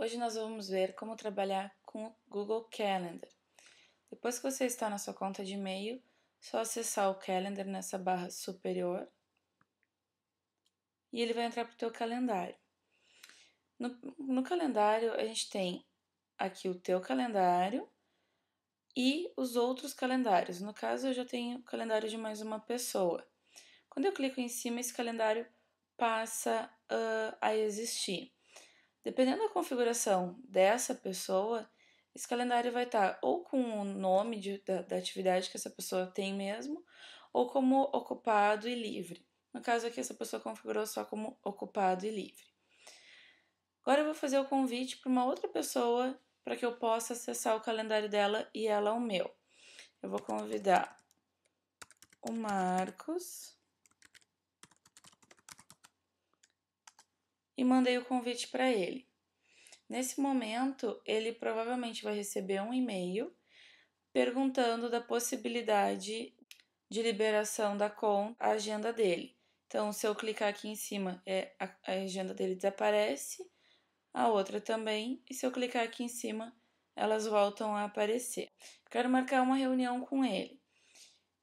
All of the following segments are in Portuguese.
Hoje nós vamos ver como trabalhar com o Google Calendar. Depois que você está na sua conta de e-mail, é só acessar o Calendar nessa barra superior e ele vai entrar para o teu calendário. No, no calendário, a gente tem aqui o teu calendário e os outros calendários. No caso, eu já tenho o calendário de mais uma pessoa. Quando eu clico em cima, esse calendário passa uh, a existir. Dependendo da configuração dessa pessoa, esse calendário vai estar tá ou com o nome de, da, da, atividade que essa pessoa tem mesmo, ou como ocupado e livre. No caso aqui, essa pessoa configurou só como ocupado e livre. Agora eu vou fazer o convite para uma outra pessoa para que eu possa acessar o calendário dela e ela o meu. Eu vou convidar o Marcos. e mandei o convite para ele. Nesse momento, ele provavelmente vai receber um e-mail perguntando da possibilidade de liberação da conta, agenda dele. Então, se eu clicar aqui em cima, é, a, a agenda dele desaparece, a outra também, e se eu clicar aqui em cima, elas voltam a aparecer. Quero marcar uma reunião com ele.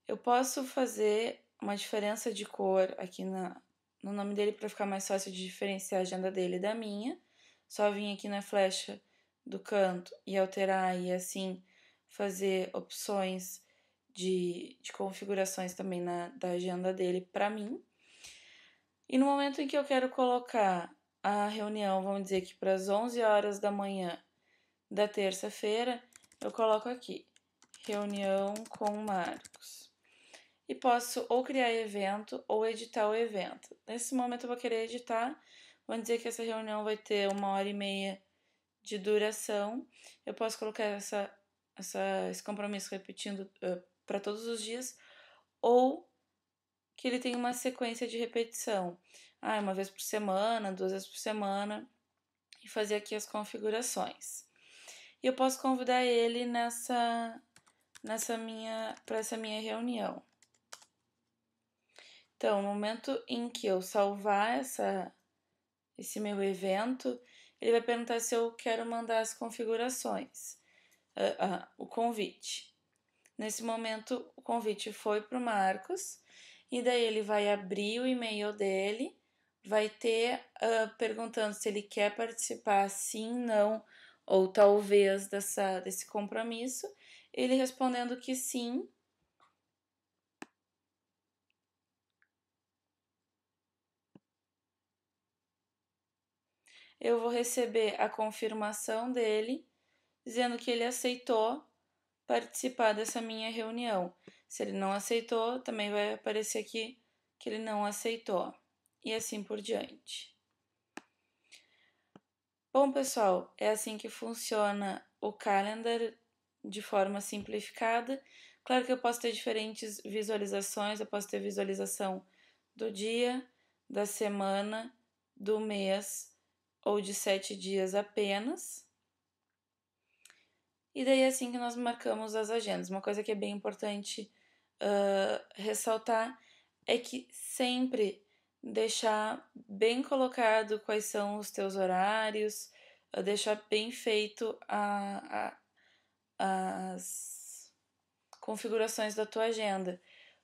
Eu posso fazer uma diferença de cor aqui na, no nome dele para ficar mais fácil de diferenciar a agenda dele da minha. Só vim aqui na flecha do canto e alterar e assim fazer opções de, de configurações também na, da agenda dele para mim. E no momento em que eu quero colocar a reunião, vamos dizer que para as 11 horas da manhã da terça-feira, eu coloco aqui reunião com Marcos e posso ou criar evento ou editar o evento. Nesse momento eu vou querer editar, vamos dizer que essa reunião vai ter uma hora e meia de duração. Eu posso colocar essa, essa esse compromisso repetindo uh, eh, para todos os dias ou que ele tem uma sequência de repetição. Ah, uma vez por semana, duas vezes por semana e fazer aqui as configurações. E eu posso convidar ele nessa nessa minha para essa minha reunião. Então, no momento em que eu salvar essa, esse meu evento, ele vai perguntar se eu quero mandar as configurações, uh, uh, o convite. Nesse momento, o convite foi para o Marcos, e daí ele vai abrir o e-mail dele, vai ter uh, perguntando se ele quer participar, sim, não, ou talvez dessa, desse compromisso. Ele respondendo que sim, eu vou receber a confirmação dele dizendo que ele aceitou participar dessa minha reunião. Se ele não aceitou, também vai aparecer aqui que ele não aceitou, e assim por diante. Bom, pessoal, é assim que funciona o calendar de forma simplificada. Claro que eu posso ter diferentes visualizações, eu posso ter visualização do dia, da semana, do mês ou de sete dias apenas. E daí é assim que nós marcamos as agendas. Uma coisa que é bem importante uh, ressaltar é que sempre deixar bem colocado quais são os teus horários, uh, deixar bem feito a, a, as configurações da tua agenda.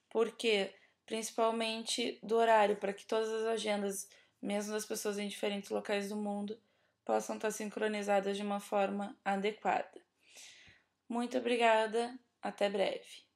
Porque, principalmente do horário, para que todas as agendas mesmo as pessoas em diferentes locais do mundo, possam estar sincronizadas de uma forma adequada. Muito obrigada, até breve.